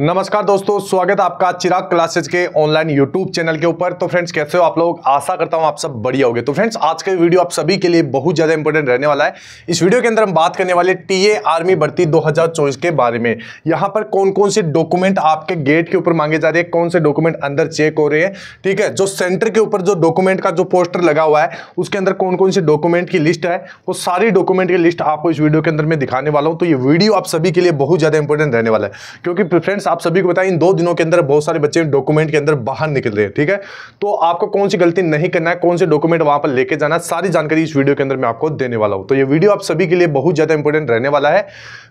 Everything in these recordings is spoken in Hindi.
नमस्कार दोस्तों स्वागत है आपका चिराग क्लासेज के ऑनलाइन यूट्यूब चैनल के ऊपर तो फ्रेंड्स कैसे हो आप लोग आशा करता हूं आप सब बढ़िया होगे तो फ्रेंड्स आज का वीडियो आप सभी के लिए बहुत ज़्यादा इंपॉर्टेंट रहने वाला है इस वीडियो के अंदर हम बात करने वाले टीए आर्मी भर्ती 2024 के बारे में यहाँ पर कौन कौन से डॉक्यूमेंट आपके गेट के ऊपर मांगे जा रहे हैं कौन से डॉक्यूमेंट अंदर चेक हो रहे हैं ठीक है जो सेंटर के ऊपर जो डॉक्यूमेंट का जो पोस्टर लगा हुआ है उसके अंदर कौन कौन से डॉक्यूमेंट की लिस्ट है वो सारी डॉक्यूमेंट की लिस्ट आपको इस वीडियो के अंदर मैं दिखाने वाला हूँ तो ये वीडियो आप सभी के लिए बहुत ज़्यादा इंपॉर्टेंट रहने वाला है क्योंकि फ्रेंड्स आप सभी को बताएं इन दो दिनों के अंदर बहुत सारे बच्चे डॉक्यूमेंट के अंदर बाहर निकल रहे हैं ठीक है तो आपको कौन सी गलती नहीं करना है कौन से डॉक्यूमेंट वहां पर लेके जाना सारी जानकारी इस वीडियो के अंदर मैं आपको देने वाला हूं तो ये वीडियो आप सभी के लिए बहुत ज़्यादा इंपॉर्टेंट रहने वाला है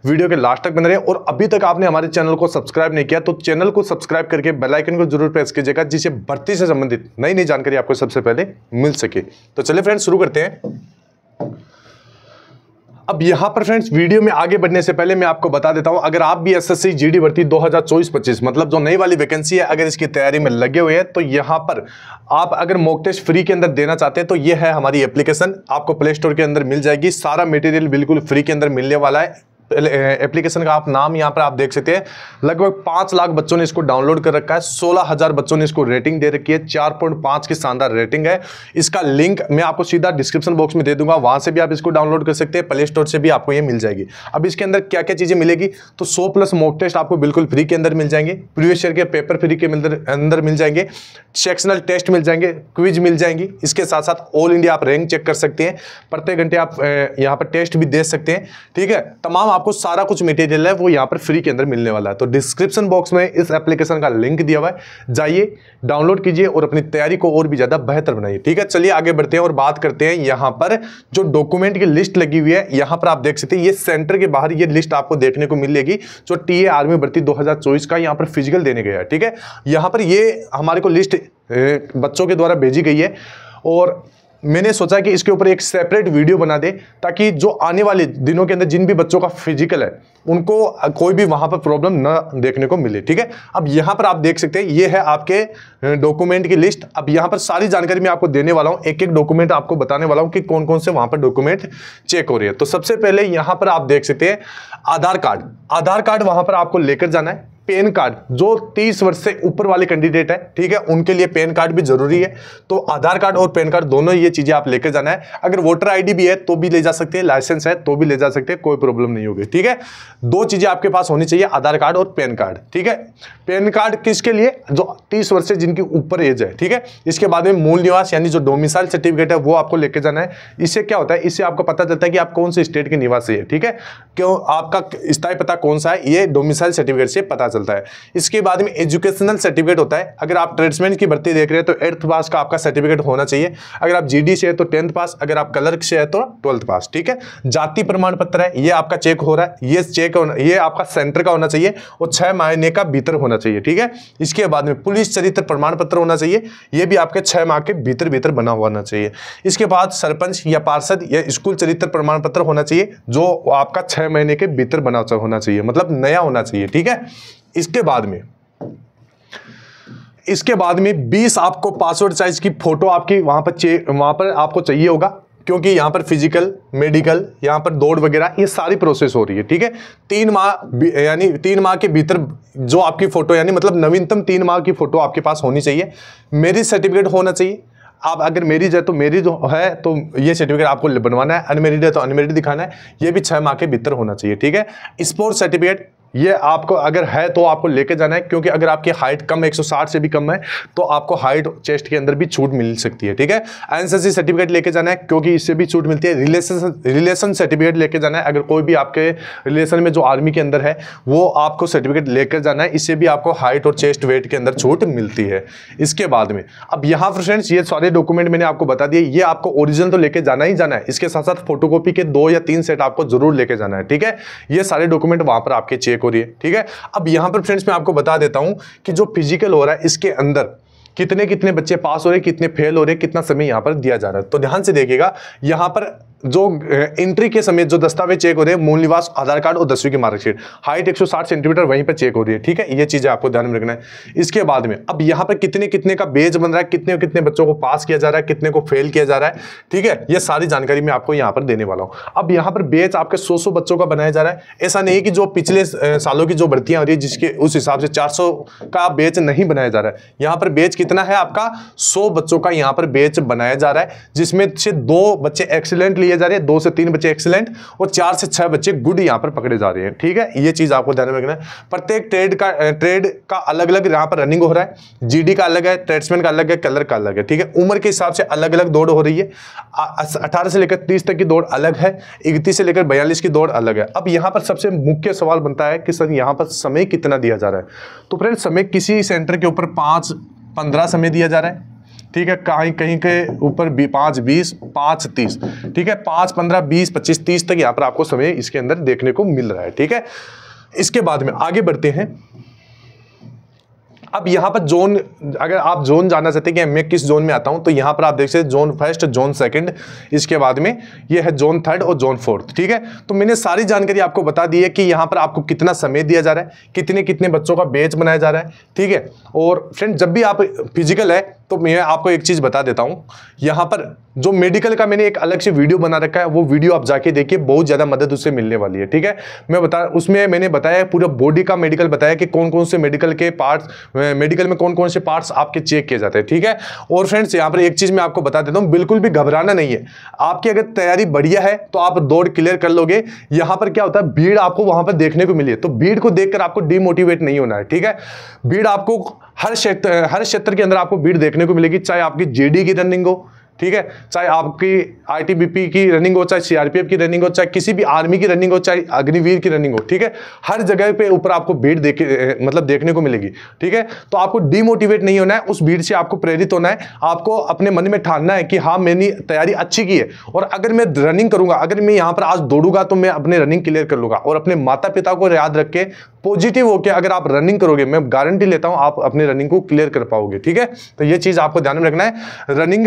वीडियो के लास्ट तक बने रहे और अभी तक आपने हमारे चैनल को सब्सक्राइब नहीं किया तो चैनल को सब्सक्राइब करके बेलाइकन को जरूर प्रेस कीजिएगा जिससे भर्ती से संबंधित नई नई जानकारी आपको सबसे पहले मिल सके तो चले फ्रेंड शुरू करते हैं अब यहाँ पर फ्रेंड्स वीडियो में आगे बढ़ने से पहले मैं आपको बता देता हूँ अगर आप भी एसएससी जीडी भर्ती 2024-25 मतलब जो नई वाली वैकेंसी है अगर इसकी तैयारी में लगे हुए हैं तो यहाँ पर आप अगर मॉक टेस्ट फ्री के अंदर देना चाहते हैं तो ये है हमारी एप्लीकेशन आपको प्ले स्टोर के अंदर मिल जाएगी सारा मेटेरियल बिल्कुल फ्री के अंदर मिलने वाला है एप्लीकेशन का आप नाम यहाँ पर आप देख सकते हैं लगभग पांच लाख बच्चों ने इसको डाउनलोड कर रखा है सोलह हज़ार बच्चों ने इसको रेटिंग दे रखी है चार पॉइंट पांच की शानदार रेटिंग है इसका लिंक मैं आपको सीधा डिस्क्रिप्शन बॉक्स में दे दूंगा वहां से भी आप इसको डाउनलोड कर सकते हैं प्ले स्टोर से भी आपको ये मिल जाएगी अब इसके अंदर क्या क्या चीज़ें मिलेगी तो सौ प्लस मोक टेस्ट आपको बिल्कुल फ्री के अंदर मिल जाएंगे प्रीवियस ईयर के पेपर फ्री के अंदर मिल जाएंगे सेक्शनल टेस्ट मिल जाएंगे क्विज मिल जाएंगी इसके साथ साथ ऑल इंडिया आप रैंक चेक कर सकते हैं प्रत्येक घंटे आप यहाँ पर टेस्ट भी दे सकते हैं ठीक है तमाम आपको सारा कुछ मटेरियल है वो यहाँ पर फ्री के अंदर मिलने वाला है तो डिस्क्रिप्शन बॉक्स में इस एप्लीकेशन का लिंक दिया हुआ है जाइए डाउनलोड कीजिए और अपनी तैयारी को और भी ज़्यादा बेहतर बनाइए ठीक है चलिए आगे बढ़ते हैं और बात करते हैं यहाँ पर जो डॉक्यूमेंट की लिस्ट लगी हुई है यहाँ पर आप देख सकते हैं ये सेंटर के बाहर ये लिस्ट आपको देखने को मिलेगी जो टी आर्मी भर्ती दो का यहाँ पर फिजिकल देने गया है ठीक है यहाँ पर ये हमारे को लिस्ट बच्चों के द्वारा भेजी गई है और मैंने सोचा कि इसके ऊपर एक सेपरेट वीडियो बना दे ताकि जो आने वाले दिनों के अंदर जिन भी बच्चों का फिजिकल है उनको कोई भी वहां पर प्रॉब्लम न देखने को मिले ठीक है अब यहां पर आप देख सकते हैं ये है आपके डॉक्यूमेंट की लिस्ट अब यहां पर सारी जानकारी मैं आपको देने वाला हूं एक एक डॉक्यूमेंट आपको बताने वाला हूं कि कौन कौन से वहां पर डॉक्यूमेंट चेक हो रही है तो सबसे पहले यहां पर आप देख सकते हैं आधार कार्ड आधार कार्ड वहां पर आपको लेकर जाना है पेन कार्ड जो 30 वर्ष से ऊपर वाले कैंडिडेट है ठीक है उनके लिए पेन कार्ड भी जरूरी है तो आधार कार्ड और पेन कार्ड दोनों ये चीज़ें आप लेकर जाना है अगर वोटर आईडी भी है तो भी ले जा सकते हैं लाइसेंस है तो भी ले जा सकते हैं कोई प्रॉब्लम नहीं होगी ठीक है दो चीज़ें आपके पास होनी चाहिए आधार कार्ड और पेन कार्ड ठीक है पेन कार्ड किसके लिए जो तीस वर्ष से जिनकी ऊपर एज है ठीक है इसके बाद में मूल निवास यानी जो डोमिसाइल सर्टिफिकेट है वो आपको लेके जाना है इससे क्या होता है इससे आपको पता चलता है कि आप कौन से स्टेट के निवासी है ठीक है क्यों आपका स्थायी पता कौन सा है ये डोमिसाइल सर्टिफिकेट से पता चलता है इसके बाद में एजुकेशनल सर्टिफिकेट होता है अगर आप ट्रेड्समैन की भर्ती देख रहे हैं तो एट्थ पास का आपका सर्टिफिकेट होना चाहिए अगर आप जी से है तो टेंथ पास अगर आप कलर्क से है तो ट्वेल्थ पास ठीक है जाति प्रमाण पत्र है ये आपका चेक हो रहा है ये चेक ये आपका सेंटर का होना चाहिए और छह महीने का भीतर होना चाहिए ठीक है इसके बाद में पुलिस चरित्र प्रमाण पत्र होना चाहिए ये भी आपके छह माह के भीतर भीतर बना हुआ होना चाहिए इसके बाद सरपंच या पार्षद या स्कूल चरित्र प्रमाण पत्र होना चाहिए जो आपका छह महीने के भीतर बना होना चाहिए मतलब नया होना चाहिए ठीक है इसके बाद में इसके बाद में 20 आपको पासवर्ड साइज की फोटो आपकी वहां पर वहां पर आपको चाहिए होगा क्योंकि यहां पर फिजिकल मेडिकल यहां पर दौड़ वगैरह ये सारी प्रोसेस हो रही है ठीक है तीन माह यानी तीन माह के भीतर जो आपकी फ़ोटो यानी मतलब नवीनतम तीन माह की फ़ोटो आपके पास होनी चाहिए मेरिज सर्टिफिकेट होना चाहिए आप अगर मेरी है तो मेरिज है तो ये सर्टिफिकेट आपको बनवाना है अनमेरिड है तो अनमेरिड दिखाना है ये भी छः माह के भीतर होना चाहिए ठीक है स्पोर्ट्स सर्टिफिकेट ये आपको अगर है तो आपको लेके जाना है क्योंकि अगर आपकी हाइट कम 160 से भी कम है तो आपको हाइट चेस्ट के अंदर भी छूट मिल सकती है ठीक है एनसीसी सर्टिफिकेट लेके जाना है क्योंकि इससे भी छूट मिलती है रिलेशन रिलेशन सर्टिफिकेट लेके जाना है अगर कोई भी आपके रिलेशन में जो आर्मी के अंदर है वो आपको सर्टिफिकेट लेकर जाना है इससे भी आपको हाइट और चेस्ट वेट के अंदर छूट मिलती है इसके बाद में अब यहाँ पर फ्रेंड्स ये सारे डॉक्यूमेंट मैंने आपको बता दिए ये आपको ओरिजिनल तो लेके जाना ही जाना है इसके साथ साथ फोटोकॉपी के दो या तीन सेट आपको जरूर लेके जाना है ठीक है ये सारे डॉक्यूमेंट वहां पर आपके चेक रही है ठीक है अब यहाँ पर फ्रेंड्स मैं आपको बता देता हूँ कि जो फिजिकल हो रहा है इसके अंदर कितने कितने बच्चे पास हो रहे कितने फेल हो रहे कितना समय यहाँ पर दिया जा रहा है तो ध्यान से देखिएगा यहाँ पर जो एंट्री के समय जो दस्तावेज चेक हो रहे हैं मूल निवास आधार कार्ड और दसवीं की मार्कशीट हाइट 160 सेंटीमीटर वहीं पर चेक हो रही है ठीक है ये चीज़ें आपको ध्यान में रखना है इसके बाद में अब यहाँ पर कितने कितने का बेज बन रहा है कितने कितने बच्चों को पास किया जा रहा है कितने को फेल किया जा रहा है ठीक है ये सारी जानकारी मैं आपको यहाँ पर देने वाला हूँ अब यहाँ पर बेच आपके सौ सौ बच्चों का बनाया जा रहा है ऐसा नहीं कि जो पिछले सालों की जो भर्तियां हो रही है जिसके उस हिसाब से चार का बेच नहीं बनाया जा रहा है यहाँ पर बेच कितना है आपका सौ बच्चों का यहाँ पर बेच बनाया जा रहा है जिसमें से दो बच्चे एक्सीलेंटली लिए जा रहे हैं दो से तीन बच्चे एक्सेलेंट और चार से छह बच्चे गुड यहां पर पकड़े जा रहे हैं ठीक है ये चीज़ आपको ध्यान में रखना है प्रत्येक ट्रेड का ट्रेड का अलग अलग यहां पर रनिंग हो रहा है जीडी का अलग है ट्रेड्समैन का अलग है कलर का अलग है ठीक है उम्र के हिसाब से अलग अलग दौड़ हो रही है अठारह से लेकर तीस तक की दौड़ अलग है इकतीस से लेकर बयालीस की दौड़ अलग है अब यहां पर सबसे मुख्य सवाल बनता है कि सर यहां पर समय कितना दिया जा रहा है तो फ्रेंड समय किसी सेंटर के ऊपर पांच पंद्रह समय दिया जा रहा है ठीक है कहीं कहीं के ऊपर पाँच बीस पाँच तीस ठीक है पाँच पंद्रह बीस पच्चीस तीस तक यहाँ पर आपको समय इसके अंदर देखने को मिल रहा है ठीक है इसके बाद में आगे बढ़ते हैं अब यहाँ पर जोन अगर आप जोन जानना चाहते हैं कि मैं किस जोन में आता हूँ तो यहाँ पर आप देख सकते जोन फर्स्ट जोन सेकंड इसके बाद में ये है जोन थर्ड और जोन फोर्थ ठीक है तो मैंने सारी जानकारी आपको बता दी है कि यहाँ पर आपको कितना समय दिया जा रहा है कितने कितने बच्चों का बेच बनाया जा रहा है ठीक है और फ्रेंड जब भी आप फिजिकल है तो मैं आपको एक चीज़ बता देता हूँ यहाँ पर जो मेडिकल का मैंने एक अलग से वीडियो बना रखा है वो वीडियो आप जाके देखिए बहुत ज़्यादा मदद उससे मिलने वाली है ठीक है मैं बता उसमें मैंने बताया पूरा बॉडी का मेडिकल बताया कि कौन कौन से मेडिकल के पार्ट्स मेडिकल में कौन कौन से पार्ट्स आपके चेक किए जाते हैं ठीक है और फ्रेंड्स यहाँ पर एक चीज़ मैं आपको बता देता हूँ बिल्कुल भी घबराना नहीं है आपकी अगर तैयारी बढ़िया है तो आप दौड़ क्लियर कर लोगे यहाँ पर क्या होता है भीड़ आपको वहाँ पर देखने को मिली है तो भीड़ को देखकर आपको डिमोटिवेट नहीं होना है ठीक है भीड़ आपको हर क्षेत्र हर क्षेत्र के अंदर आपको भीड़ देखने को मिलेगी चाहे आपकी जेडी की रनिंग हो ठीक है चाहे आपकी आईटीबीपी की रनिंग हो चाहे सीआरपीएफ की रनिंग हो चाहे किसी भी आर्मी की रनिंग हो चाहे अग्निवीर की रनिंग हो ठीक है हर जगह पे ऊपर आपको भीड़ देखे मतलब देखने को मिलेगी ठीक है तो आपको डिमोटिवेट नहीं होना है उस भीड़ से आपको प्रेरित होना है आपको अपने मन में ठानना है कि हाँ मैंने तैयारी अच्छी की है और अगर मैं रनिंग करूंगा अगर मैं यहाँ पर आज दौड़ूंगा तो मैं अपने रनिंग क्लियर कर लूंगा और अपने माता पिता को याद रख के पॉजिटिव होकर अगर आप रनिंग करोगे मैं गारंटी लेता हूँ आप अपने रनिंग को क्लियर कर पाओगे ठीक है तो ये चीज़ आपको ध्यान में रखना है रनिंग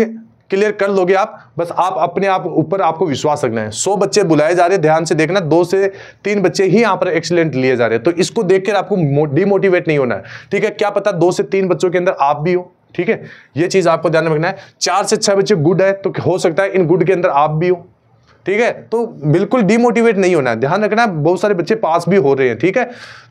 क्लियर कर लोगे आप बस आप अपने आप ऊपर आपको विश्वास रखना है सौ बच्चे बुलाए जा रहे हैं ध्यान से देखना दो से तीन बच्चे ही यहाँ पर एक्सीलेंट लिए जा रहे हैं तो इसको देखकर आपको डिमोटिवेट नहीं होना है ठीक है क्या पता दो से तीन बच्चों के अंदर आप भी हो ठीक है ये चीज आपको ध्यान में रखना है चार से छह बच्चे गुड है तो हो सकता है इन गुड के अंदर आप भी हो ठीक है तो बिल्कुल डिमोटिवेट नहीं होना है ध्यान रखना बहुत सारे बच्चे पास भी हो रहे हैं ठीक है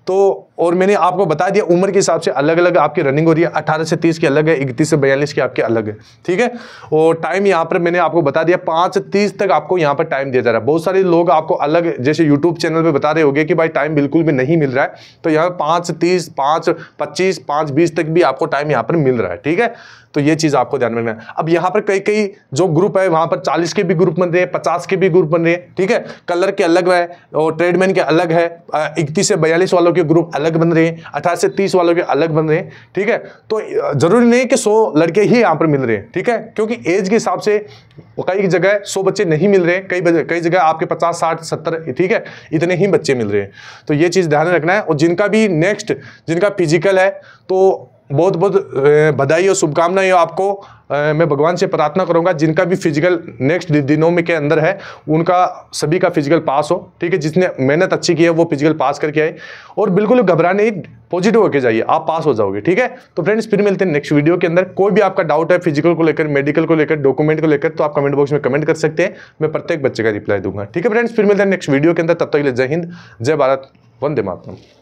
तो और मैंने आपको बता दिया उम्र के हिसाब से अलग अलग आपकी रनिंग हो रही है अट्ठारह से तीस की अलग है इकतीस से बयालीस की आपके अलग है ठीक है और टाइम यहाँ पर मैंने आपको बता दिया पाँच से तीस तक आपको यहाँ पर टाइम दिया जा रहा है बहुत सारे लोग आपको अलग जैसे यूट्यूब चैनल पर बता रहे हो कि भाई टाइम बिल्कुल भी नहीं मिल रहा है तो यहाँ पाँच पांच तीस पाँच पच्चीस पाँच बीस तक भी आपको टाइम यहाँ पर मिल रहा है ठीक है तो ये चीज़ आपको ध्यान में रखना है अब यहाँ पर कई कई जो ग्रुप है वहाँ पर चालीस के भी ग्रुप बन रहे हैं पचास के भी ग्रुप बन रहे हैं ठीक है कलर के अलग है और ट्रेडमैन के अलग है इकतीस से बयालीस वालों के ग्रुप अलग अलग बन रहे हैं अठारह से तीस वालों के अलग बन रहे हैं ठीक है तो जरूरी नहीं कि सौ लड़के ही यहाँ पर मिल रहे हैं ठीक है क्योंकि एज के हिसाब से कई जगह सौ बच्चे नहीं मिल रहे हैं कई कई जगह आपके पचास साठ सत्तर ठीक है इतने ही बच्चे मिल रहे हैं तो ये चीज़ ध्यान रखना है और जिनका भी नेक्स्ट जिनका फिजिकल है तो बहुत बहुत बधाई और शुभकामनाएं आपको मैं भगवान से प्रार्थना करूंगा जिनका भी फिजिकल नेक्स्ट दिनों में के अंदर है उनका सभी का फिजिकल पास हो ठीक है जिसने मेहनत अच्छी की है वो फिजिकल पास करके आए और बिल्कुल घबराने ही पॉजिटिव होकर जाइए आप पास हो जाओगे ठीक है तो फ्रेंड्स फिर मिलते हैं नेक्स्ट वीडियो के अंदर कोई भी आपका डाउट है फिजिकल को लेकर मेडिकल को लेकर डॉक्यूमेंट को लेकर तो आप कमेंट बॉक्स में कमेंट कर सकते हैं मैं प्रत्येक बच्चे का रिप्लाई दूंगा ठीक है फ्रेंड्स फिर मिलते हैं नेक्स्ट वीडियो के अंदर तब तक जय हिंद जय भारत वंदे मातरम